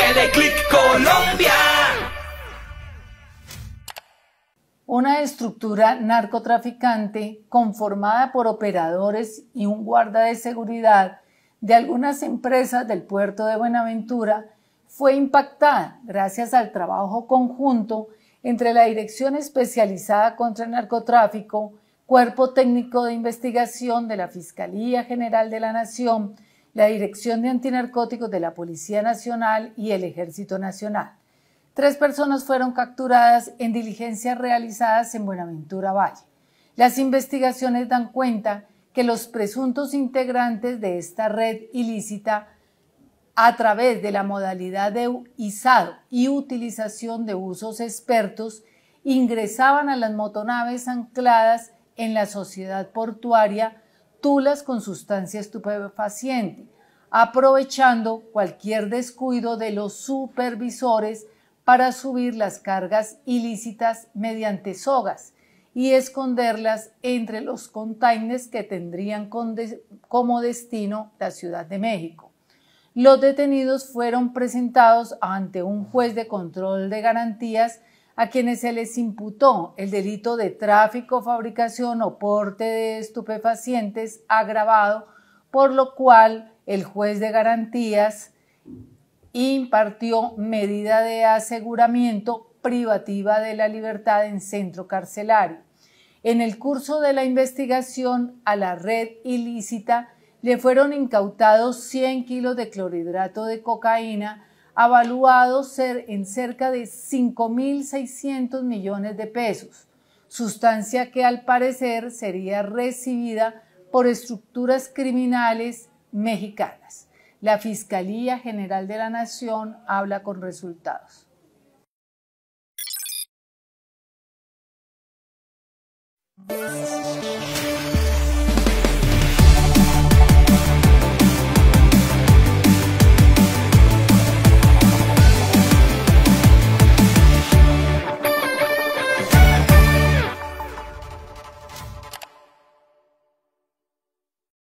Teleclic Colombia. Una estructura narcotraficante conformada por operadores y un guarda de seguridad de algunas empresas del puerto de Buenaventura fue impactada gracias al trabajo conjunto entre la Dirección Especializada contra el Narcotráfico, Cuerpo Técnico de Investigación de la Fiscalía General de la Nación, la Dirección de Antinarcóticos de la Policía Nacional y el Ejército Nacional. Tres personas fueron capturadas en diligencias realizadas en Buenaventura Valle. Las investigaciones dan cuenta que los presuntos integrantes de esta red ilícita a través de la modalidad de izado y utilización de usos expertos, ingresaban a las motonaves ancladas en la sociedad portuaria tulas con sustancia estupefaciente, aprovechando cualquier descuido de los supervisores para subir las cargas ilícitas mediante sogas y esconderlas entre los containers que tendrían como destino la Ciudad de México. Los detenidos fueron presentados ante un juez de control de garantías a quienes se les imputó el delito de tráfico, fabricación o porte de estupefacientes agravado, por lo cual el juez de garantías impartió medida de aseguramiento privativa de la libertad en centro carcelario. En el curso de la investigación a la red ilícita le fueron incautados 100 kilos de clorhidrato de cocaína, avaluado ser en cerca de 5.600 millones de pesos, sustancia que al parecer sería recibida por estructuras criminales mexicanas. La Fiscalía General de la Nación habla con resultados.